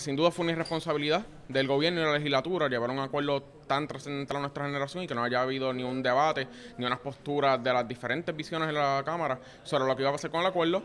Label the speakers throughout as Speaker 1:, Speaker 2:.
Speaker 1: Sin duda fue una irresponsabilidad del gobierno y de la legislatura llevar un acuerdo tan trascendental a nuestra generación y que no haya habido ni un debate ni unas posturas de las diferentes visiones de la Cámara sobre lo que iba a pasar con el acuerdo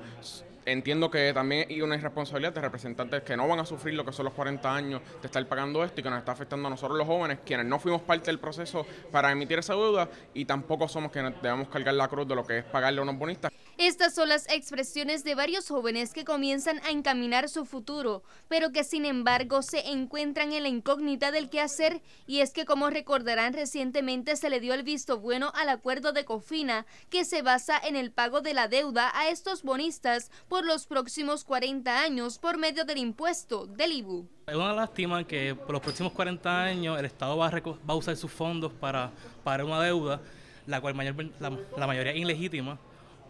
Speaker 1: entiendo que también hay una irresponsabilidad de representantes que no van a sufrir lo que son los 40 años de estar pagando esto y que nos está afectando a nosotros los jóvenes, quienes no fuimos parte del proceso para emitir esa deuda y tampoco somos quienes debemos cargar la cruz de lo que es pagarle a unos bonistas.
Speaker 2: Estas son las expresiones de varios jóvenes que comienzan a encaminar su futuro, pero que sin embargo se encuentran en la incógnita del qué hacer y es que como recordarán recientemente se le dio el visto bueno al acuerdo de Cofina que se basa en el pago de la deuda a estos bonistas por los próximos 40 años por medio del impuesto del IBU.
Speaker 3: Es una lástima que por los próximos 40 años el Estado va a, usar sus fondos para pagar una deuda, la cual la, la mayoría es ilegítima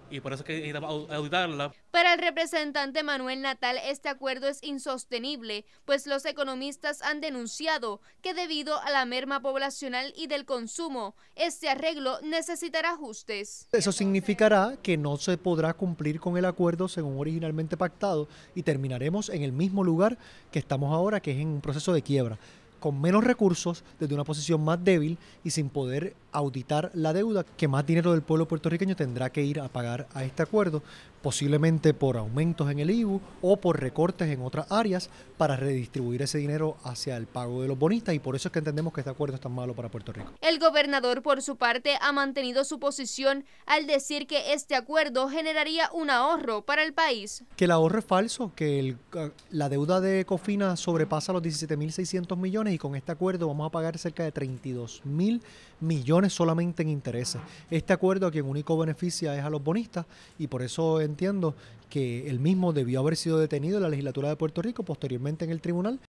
Speaker 3: y por eso que necesitamos auditarla.
Speaker 2: Para el representante Manuel Natal, este acuerdo es insostenible, pues los economistas han denunciado que debido a la merma poblacional y del consumo, este arreglo necesitará ajustes.
Speaker 3: Eso significará que no se podrá cumplir con el acuerdo según originalmente pactado y terminaremos en el mismo lugar que estamos ahora, que es en un proceso de quiebra con menos recursos, desde una posición más débil y sin poder auditar la deuda que más dinero del pueblo puertorriqueño tendrá que ir a pagar a este acuerdo, posiblemente por aumentos en el IBU o por recortes en otras áreas para redistribuir ese dinero hacia el pago de los bonistas y por eso es que entendemos que este acuerdo es tan malo para Puerto Rico.
Speaker 2: El gobernador, por su parte, ha mantenido su posición al decir que este acuerdo generaría un ahorro para el país.
Speaker 3: Que el ahorro es falso, que ah, la deuda de Cofina sobrepasa los 17.600 millones y con este acuerdo vamos a pagar cerca de 32.000 millones solamente en intereses. Este acuerdo a quien único beneficia es a los bonistas y por eso entiendo que el mismo debió haber sido detenido en la legislatura de Puerto Rico, posteriormente en el tribunal,